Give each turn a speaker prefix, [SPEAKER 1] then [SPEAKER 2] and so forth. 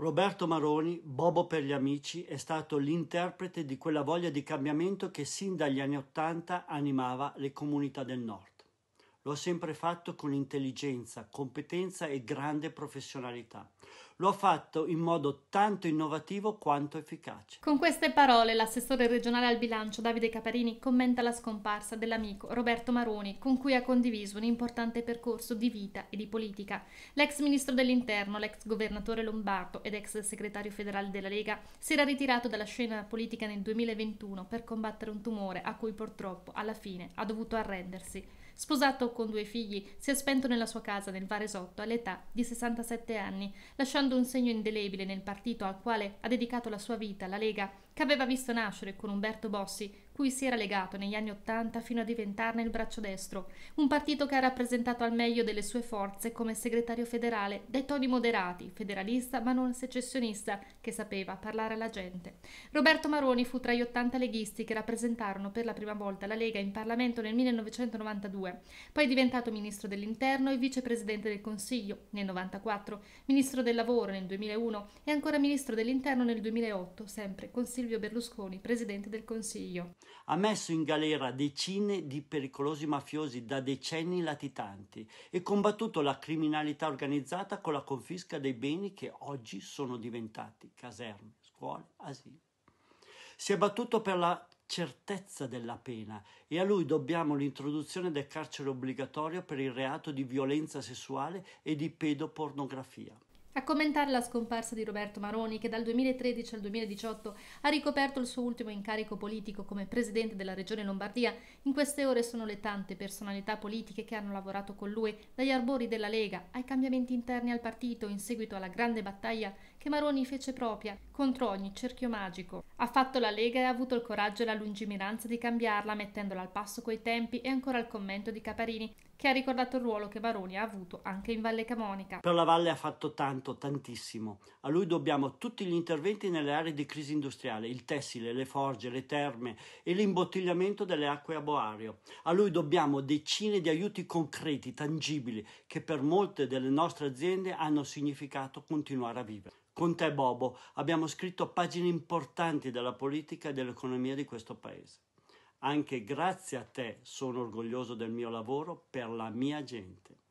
[SPEAKER 1] Roberto Maroni, Bobo per gli amici, è stato l'interprete di quella voglia di cambiamento che sin dagli anni Ottanta animava le comunità del Nord. Lo sempre fatto con intelligenza, competenza e grande professionalità. Lo ha fatto in modo tanto innovativo quanto efficace.
[SPEAKER 2] Con queste parole l'assessore regionale al bilancio Davide Caparini commenta la scomparsa dell'amico Roberto Maroni, con cui ha condiviso un importante percorso di vita e di politica. L'ex ministro dell'Interno, l'ex governatore Lombardo ed ex segretario federale della Lega si era ritirato dalla scena politica nel 2021 per combattere un tumore a cui purtroppo alla fine ha dovuto arrendersi sposato con due figli, si è spento nella sua casa nel Varesotto all'età di 67 anni, lasciando un segno indelebile nel partito al quale ha dedicato la sua vita, la Lega, che aveva visto nascere con Umberto Bossi, cui si era legato negli anni Ottanta fino a diventarne il braccio destro, un partito che ha rappresentato al meglio delle sue forze come segretario federale, dai toni moderati, federalista ma non secessionista, che sapeva parlare alla gente. Roberto Maroni fu tra gli 80 leghisti che rappresentarono per la prima volta la Lega in Parlamento nel 1992, poi diventato ministro dell'Interno e vicepresidente del Consiglio nel 1994, ministro del Lavoro nel 2001 e ancora ministro dell'Interno nel 2008, sempre con Silvio Silvio Berlusconi, presidente del Consiglio.
[SPEAKER 1] Ha messo in galera decine di pericolosi mafiosi da decenni latitanti e combattuto la criminalità organizzata con la confisca dei beni che oggi sono diventati caserme, scuole, asili. Si è battuto per la certezza della pena e a lui dobbiamo l'introduzione del carcere obbligatorio per il reato di violenza sessuale e di pedopornografia.
[SPEAKER 2] A commentare la scomparsa di Roberto Maroni, che dal 2013 al 2018 ha ricoperto il suo ultimo incarico politico come presidente della regione Lombardia, in queste ore sono le tante personalità politiche che hanno lavorato con lui, dagli arbori della Lega ai cambiamenti interni al partito in seguito alla grande battaglia che Maroni fece propria contro ogni cerchio magico. Ha fatto la Lega e ha avuto il coraggio e la lungimiranza di cambiarla, mettendola al passo coi tempi e ancora il commento di Caparini, che ha ricordato il ruolo che Maroni ha avuto anche in Valle Camonica. Per
[SPEAKER 1] la Valle ha fatto tanto, tantissimo. A lui dobbiamo tutti gli interventi nelle aree di crisi industriale, il tessile, le forge, le terme e l'imbottigliamento delle acque a boario. A lui dobbiamo decine di aiuti concreti, tangibili, che per molte delle nostre aziende hanno significato continuare a vivere. Con te, Bobo, abbiamo scritto pagine importanti della politica e dell'economia di questo paese. Anche grazie a te sono orgoglioso del mio lavoro per la mia gente.